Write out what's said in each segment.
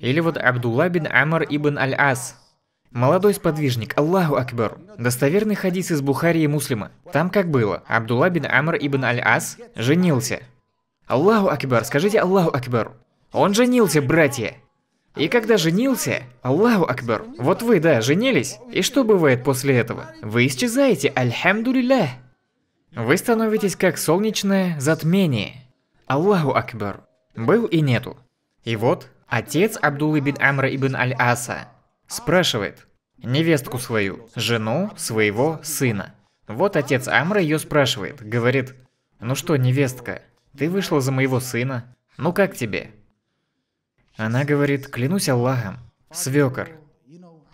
Или вот Абдулла бин Амар ибн Аль-Ас. Молодой сподвижник, Аллаху Акбар. Достоверный хадис из Бухарии и Муслима. Там как было, Абдулла бин Амар ибн Аль-Ас женился. Аллаху Акбар, скажите Аллаху Акбар. Он женился, братья. И когда женился, Аллаху Акбар, вот вы, да, женились, и что бывает после этого? Вы исчезаете, альхамдулиллях. Вы становитесь как солнечное затмение. Аллаху Акбар. Был и нету. И вот, Отец Абдулы бин Амра ибн Аль-Аса спрашивает невестку свою, жену своего сына. Вот отец Амра ее спрашивает, говорит, «Ну что, невестка, ты вышла за моего сына, ну как тебе?» Она говорит, «Клянусь Аллахом, свекор,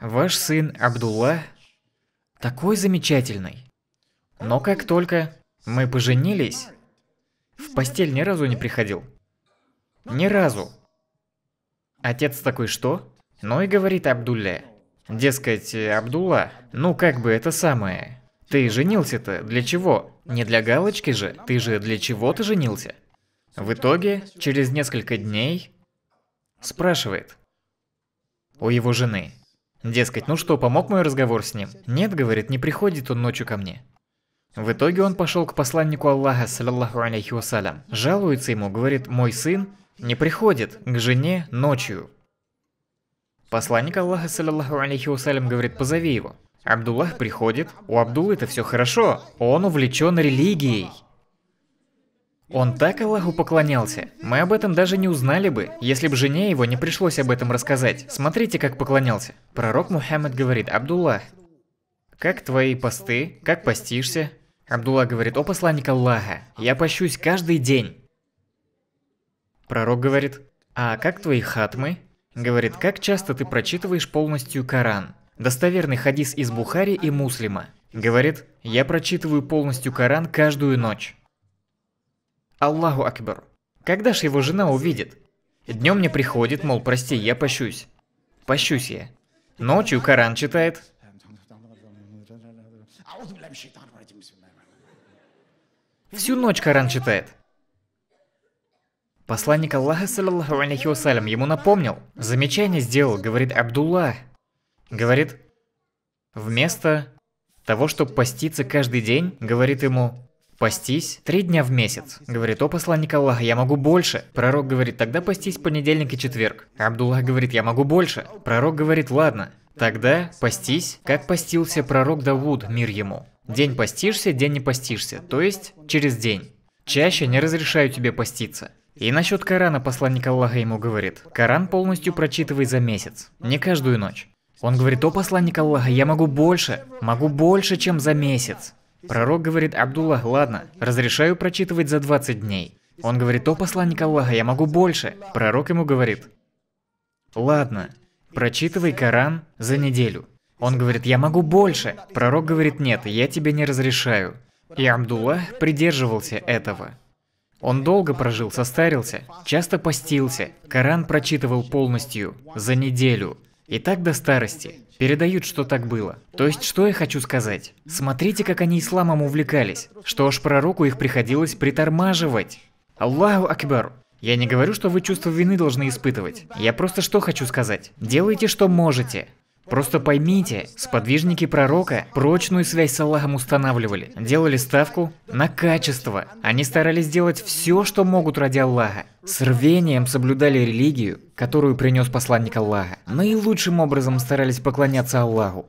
ваш сын Абдулла такой замечательный. Но как только мы поженились, в постель ни разу не приходил. Ни разу. Отец такой, что? Ну и говорит Абдулле. Дескать, Абдулла, ну как бы это самое. Ты женился-то для чего? Не для галочки же, ты же для чего ты женился? В итоге, через несколько дней, спрашивает у его жены. Дескать, ну что, помог мой разговор с ним? Нет, говорит, не приходит он ночью ко мне. В итоге он пошел к посланнику Аллаха, саллаху алейхи вассалям. Жалуется ему, говорит, мой сын не приходит к жене ночью. Посланник Аллаха, саллиллаху алейхи вассалям, говорит, позови его. Абдуллах приходит, у Абдуллы это все хорошо, он увлечен религией. Он так Аллаху поклонялся. Мы об этом даже не узнали бы, если бы жене его не пришлось об этом рассказать. Смотрите, как поклонялся. Пророк Мухаммад говорит, Абдуллах, как твои посты, как постишься? Абдулла говорит, о посланник Аллаха, я пощусь каждый день. Пророк говорит, «А как твои хатмы?» Говорит, «Как часто ты прочитываешь полностью Коран?» Достоверный хадис из Бухари и Муслима. Говорит, «Я прочитываю полностью Коран каждую ночь». Аллаху Акбар. Когда ж его жена увидит? Днем мне приходит, мол, прости, я пощусь. Пощусь я. Ночью Коран читает. Всю ночь Коран читает. Посланник Аллаха, саллиллаху алейхи вассалям, ему напомнил. Замечание сделал, говорит Абдулла. Говорит, вместо того, чтобы поститься каждый день, говорит ему, Постись три дня в месяц. Говорит, о посланник Аллаха, я могу больше. Пророк говорит, тогда постись понедельник и четверг. Абдулла говорит, я могу больше. Пророк говорит, ладно. Тогда постись, как постился пророк Давуд, мир ему. День постишься, день не постишься, то есть через день. Чаще не разрешаю тебе поститься. И насчет Корана посланник Аллаха ему говорит, Коран полностью прочитывай за месяц, не каждую ночь. Он говорит, о посланник Аллаха, я могу больше, могу больше, чем за месяц. Пророк говорит, Абдуллах, ладно, разрешаю прочитывать за 20 дней. Он говорит, о посланник Аллаха, я могу больше. Пророк ему говорит, ладно, прочитывай Коран за неделю. Он говорит, я могу больше. Пророк говорит, нет, я тебе не разрешаю. И Абдуллах придерживался этого. Он долго прожил, состарился, часто постился, Коран прочитывал полностью, за неделю. И так до старости. Передают, что так было. То есть, что я хочу сказать? Смотрите, как они исламом увлекались, что аж пророку их приходилось притормаживать. Аллаху Акбар. Я не говорю, что вы чувство вины должны испытывать. Я просто что хочу сказать. Делайте, что можете. Просто поймите, сподвижники пророка прочную связь с Аллахом устанавливали, делали ставку на качество. Они старались делать все, что могут ради Аллаха. С рвением соблюдали религию, которую принес посланник Аллаха. Наилучшим образом старались поклоняться Аллаху.